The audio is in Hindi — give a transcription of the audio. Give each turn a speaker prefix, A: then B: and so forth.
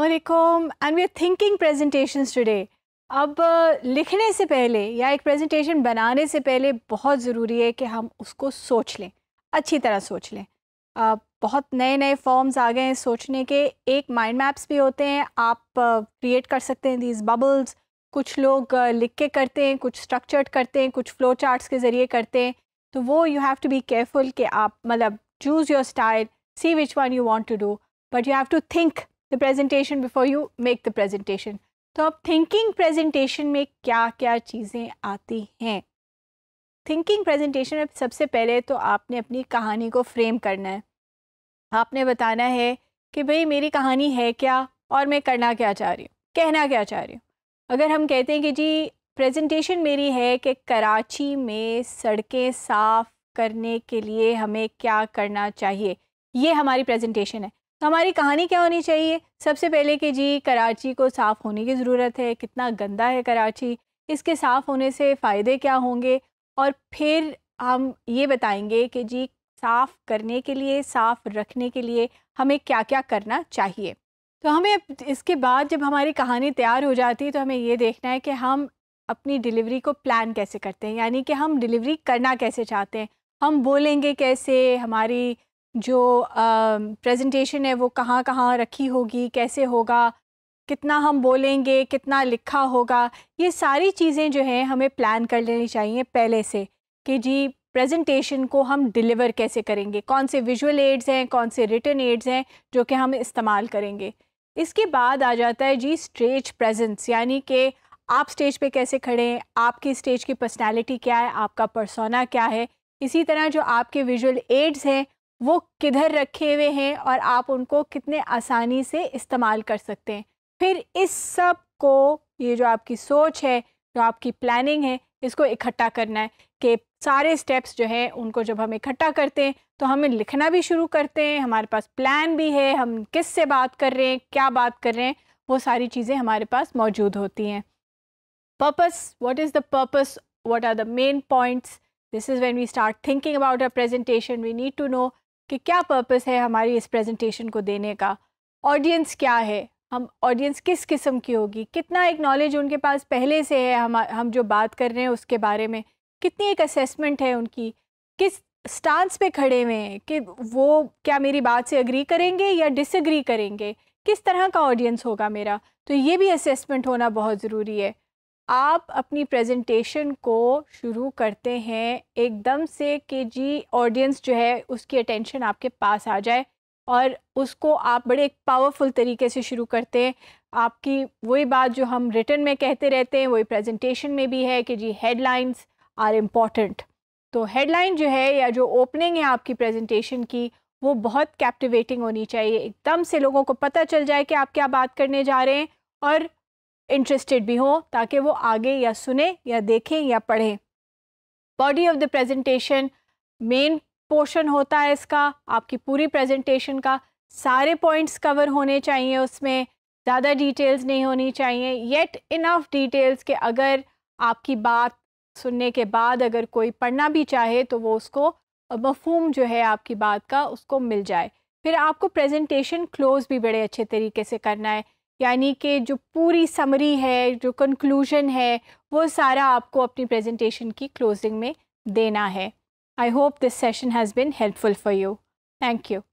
A: अलैक्म and we are thinking presentations today अब लिखने से पहले या एक प्रेजेंटेशन बनाने से पहले बहुत ज़रूरी है कि हम उसको सोच लें अच्छी तरह सोच लें बहुत नए नए फॉर्म्स आ गए हैं सोचने के एक माइंड मैप्स भी होते हैं आप क्रिएट कर सकते हैं दीज बबल्स कुछ लोग लिख के करते हैं कुछ स्ट्रक्चर्ड करते हैं कुछ फ्लो चार्ट्स के ज़रिए करते हैं तो वो you have to be careful कि आप मतलब choose your style see which one you want to do but you have to think the presentation before you make the presentation तो अब थिंकिंग प्रेजेंटेशन में क्या क्या चीज़ें आती हैं थिंकिंग प्रेजेंटेशन में सबसे पहले तो आपने अपनी कहानी को फ्रेम करना है आपने बताना है कि भाई मेरी कहानी है क्या और मैं करना क्या चाह रही हूँ कहना क्या चाह रही हूँ अगर हम कहते हैं कि जी प्रेजेंटेशन मेरी है कि कराची में सड़कें साफ़ करने के लिए हमें क्या करना चाहिए ये हमारी प्रेजेंटेशन है तो हमारी कहानी क्या होनी चाहिए सबसे पहले कि जी कराची को साफ़ होने की ज़रूरत है कितना गंदा है कराची इसके साफ़ होने से फ़ायदे क्या होंगे और फिर हम ये बताएंगे कि जी साफ़ करने के लिए साफ़ रखने के लिए हमें क्या क्या करना चाहिए तो हमें इसके बाद जब हमारी कहानी तैयार हो जाती है तो हमें ये देखना है कि हम अपनी डिलीवरी को प्लान कैसे करते हैं यानी कि हम डिलीवरी करना कैसे चाहते हैं हम बोलेंगे कैसे हमारी जो प्रेजेंटेशन है वो कहाँ कहाँ रखी होगी कैसे होगा कितना हम बोलेंगे कितना लिखा होगा ये सारी चीज़ें जो हैं हमें प्लान कर लेनी चाहिए पहले से कि जी प्रेजेंटेशन को हम डिलीवर कैसे करेंगे कौन से विजुअल एड्स हैं कौन से रिटर्न एड्स हैं जो कि हम इस्तेमाल करेंगे इसके बाद आ जाता है जी स्टेज प्रेजेंस यानी कि आप स्टेज पे कैसे खड़े हैं आपकी स्टेज की पर्सनालिटी क्या है आपका पर्सोना क्या है इसी तरह जो आपके विजुअल एड्स हैं वो किधर रखे हुए हैं और आप उनको कितने आसानी से इस्तेमाल कर सकते हैं फिर इस सब को ये जो आपकी सोच है जो आपकी प्लानिंग है इसको इकट्ठा करना है कि सारे स्टेप्स जो है उनको जब हम इकट्ठा करते हैं तो हमें लिखना भी शुरू करते हैं हमारे पास प्लान भी है हम किस से बात कर रहे हैं क्या बात कर रहे हैं वो सारी चीज़ें हमारे पास मौजूद होती हैं purpose what is the purpose what are the main points this is when we start thinking about a presentation we need to know कि क्या पर्पस है हमारी इस प्रेजेंटेशन को देने का ऑडियंस क्या है हम ऑडियंस किस किस्म की होगी कितना एक नॉलेज उनके पास पहले से है हम हम जो बात कर रहे हैं उसके बारे में कितनी एक असेसमेंट है उनकी किस स्टांस पे खड़े हुए हैं कि वो क्या मेरी बात से अग्री करेंगे या डिसग्री करेंगे किस तरह का ऑडियंस होगा मेरा तो ये भी असेसमेंट होना बहुत ज़रूरी है आप अपनी प्रेजेंटेशन को शुरू करते हैं एकदम से कि जी ऑडियंस जो है उसकी अटेंशन आपके पास आ जाए और उसको आप बड़े एक पावरफुल तरीके से शुरू करते हैं आपकी वही बात जो हम रिटर्न में कहते रहते हैं वही प्रेजेंटेशन में भी है कि जी हेडलाइंस आर इम्पॉर्टेंट तो हेडलाइन जो है या जो ओपनिंग है आपकी प्रेजेंटेशन की वो बहुत कैप्टिवेटिंग होनी चाहिए एकदम से लोगों को पता चल जाए कि आप क्या बात करने जा रहे हैं और इंटरेस्टेड भी हों ताकि वो आगे या सुने या देखें या पढ़ें body of the presentation main portion होता है इसका आपकी पूरी प्रेजेंटेशन का सारे पॉइंट्स कवर होने चाहिए उसमें ज़्यादा डिटेल्स नहीं होनी चाहिए येट इनफ डिटेल्स के अगर आपकी बात सुनने के बाद अगर कोई पढ़ना भी चाहे तो वो उसको मफहम जो है आपकी बात का उसको मिल जाए फिर आपको प्रेजेंटेशन क्लोज भी बड़े अच्छे तरीके से करना है यानी कि जो पूरी समरी है जो कंक्लूजन है वो सारा आपको अपनी प्रेजेंटेशन की क्लोजिंग में देना है I hope this session has been helpful for you thank you